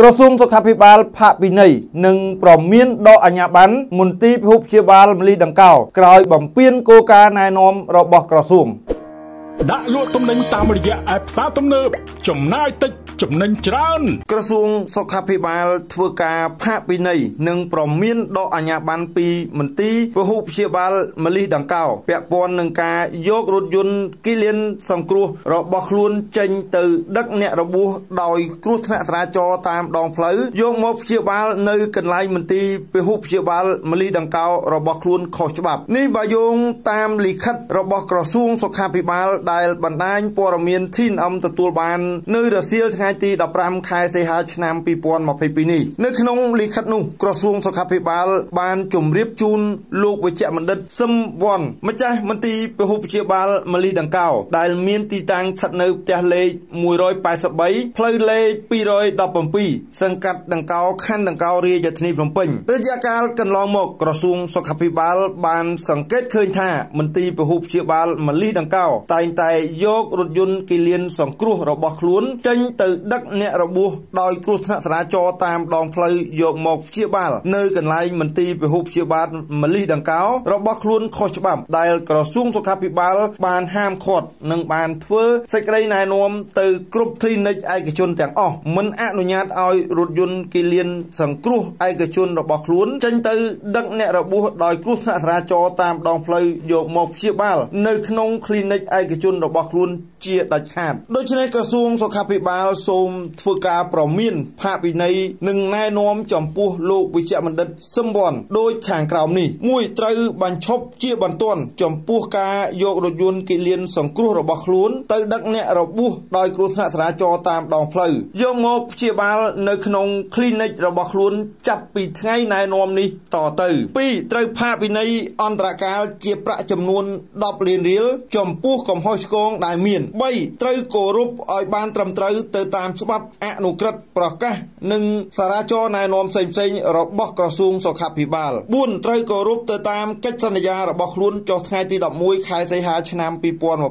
ក្រសួងសុខាភិបាលផាកពិន័យនិងប្រមានដកអាជ្ញាប័ណ្ណមន្ទីរពិភពជាបាលមលីដង្កោ ក្រោយបំពេញគោលការណ៍ណែនាំរបស់ក្រសួងដាក់លក់ទំនិញតាមរយៈអេបផ្សារទំនើបចំណាយតិចចំណេញច្រើនក្រសួងសុខាភិបាល ធ្វើការផាកពិន័យនិង ប្រមានដកអាជ្ញាប័ណ្ណពីមន្ទីរពហុព្យាបាលម៉ាលីសដង្កោពាក់ព័ន្ធនឹងការយករថយន្តគីលានសង្គ្រោះរបស់ខ្លួនចេញទៅ ដឹកអ្នករបួសដោយ គ្រោះថ្នាក់ចរាចរណ៍តាមដងផ្លូវយកមកព្យាបាល នៅកន្លែងមន្ទីរពហុព្យាបាលម៉ាលីសដង្កោរបស់ខ្លួនខុសច្បាប់នេះបើយោងតាមលិខិតរបស់ក្រសួងសុខាភិបាលដែលបណ្ដាញព័ត៌មានធីនអឹមទទួលបាន នៅរសៀលថ្ងៃទី15ខែសីហាឆ្នាំ2022នេះនៅក្នុងលិខិតនោះក្រសួងសុខាភិបាល បានជម្រាបជូនលោកវេជ្ជបណ្ឌិតសឹមវ័នម្ចាស់មន្ទីរពហុវិជ្ជាបាលម៉ាលី ដង្កោដែល មានទីតាំងស្ថិតនៅផ្ទះលេខ183ផ្លូវលេខ217សង្កាត់ដង្កោខណ្ឌដង្កោរាជធានីភ្នំពេញរយៈកាលកន្លងមកក្រសួងសុខាភិបាលបានសង្កេតឃើញ ថាមន្ទីរពហុវិជ្ជាបាលម៉ាលីដង្កោតែងតែយករថយន្តគិលានសង្គ្រោះរបស់ខ្លួន ចេញទៅ ដឹកអ្នករបួសដោយគ្រោះថ្នាក់ចរាចរណ៍តាមដងផ្លូវយកមកព្យាបាលនៅកន្លែងមន្ទីរពហុព្យាបាលមលិះដង្កោរបស់ខ្លួនខុសច្បាប់ដែលក្រសួងសុខាភិបាលបានហាមឃាត់និងបានធ្វើសេចក្តីណែនាំទៅគ្រប់ clinic ឯកជនទាំងអស់មិនអនុញ្ញាតឲ្យរថយន្តគិលានសង្គ្រោះឯកជនរបស់ខ្លួនចេញទៅដឹកអ្នករបួសដោយគ្រោះថ្នាក់ចរាចរណ៍តាមដងផ្លូវយកមកព្យាបាល នៅក្នុង clinic ឯកជនជនរបស់ខ្លួនជាដាច់ខាតដូច្នេះក្រសួងសុខាភិបាលសូមធ្វើការប្រមាន ផាកវិន័យនិងណែនាំចំពោះលោកវិជ្ជបណ្ឌិតសឹមវណ្ណដោយខាងក្រោមនេះ1ត្រូវបញ្ឈប់ជាបន្ទាន់ចំពោះការយករថយន្តគិលានសង្គ្រោះរបស់ខ្លួនទៅដឹកអ្នករបួសដោយគ្រោះថ្នាក់ចរាចរណ៍តាមដងផ្លូវយកមកព្យាបាល នៅក្នុងគ្លីនិករបស់ខ្លួន ចាប់ពីថ្ងៃណែនាំនេះតទៅ2ត្រូវផាកវិន័យអន្តរកាលជាប្រាក់ចំនួន10លានរៀលចំពោះកំហុសឆ្គងដែលមាន3ត្រូវគោរពឲ្យបានត្រឹមត្រូវទៅតាមច្បាប់អនុក្រឹត្យប្រកាសនិងសារាចរណែនាំផ្សេងៗរបស់ក្រសួងសុខាភិបាល4ត្រូវគោរពទៅតាមកិច្ចសន្យារបស់ខ្លួនចុះថ្ងៃទី11ខែសីហាឆ្នាំ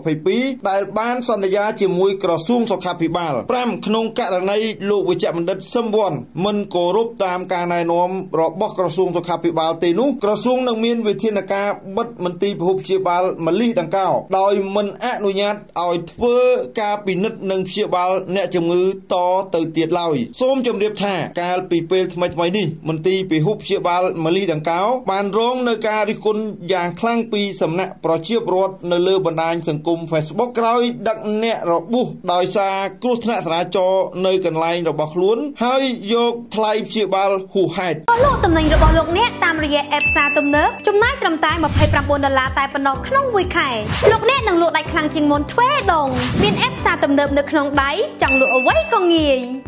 2022ដែលបានសន្យាជាមួយក្រសួងសុខាភិបាល5ក្នុងករណីលោកវិជ្ជបណ្ឌិតសឹមវណ្ណមិនគោរពតាមការណែនាំរបស់ក្រសួងសុខាភិបាលទេនោះក្រសួងនឹងមានវិធានការបិទមន្ទីរពហុព្យាបាលម៉ាលីសដង្កោដោយមិនអនុញ្ញាតឲ្យធ្វើការពិនិត្យនិងព្យាបាលអ្នកជំងឺតទៅទៀតឡើយសូមជម្រាបថាកាលពីពេលថ្មីថ្មីនេះ មន្ទីរពិហុព្យាបាលម៉ាលីដង្កោបានរងនៅការរិះគន់យ៉ាងខ្លាំងពីសំណាក់ប្រជាពលរដ្ឋនៅលើបណ្ដាញសង្គម Facebook ក្រោយដឹកអ្នករបួសដោយសារគ្រោះថ្នាក់ចរាចរណ៍នៅកន្លែងរបស់ខ្លួន ហើយយកថ្លៃព្យាបាលហួសហេតុលោកតំណែងរបស់លោកអ្នកតាមរយៈ app ផ្សារទំនើបចំណាយត្រឹមតែ29ដុល្លារតែប៉ុណ្ណោះក្នុងមួយខែលោកអ្នកនឹងលក់ដាច់ខ្លាំងជាងមុន2ដងមានអេបផ្សារទំនើបនៅក្នុងដៃចង់លក់អ្វីក៏ងាយ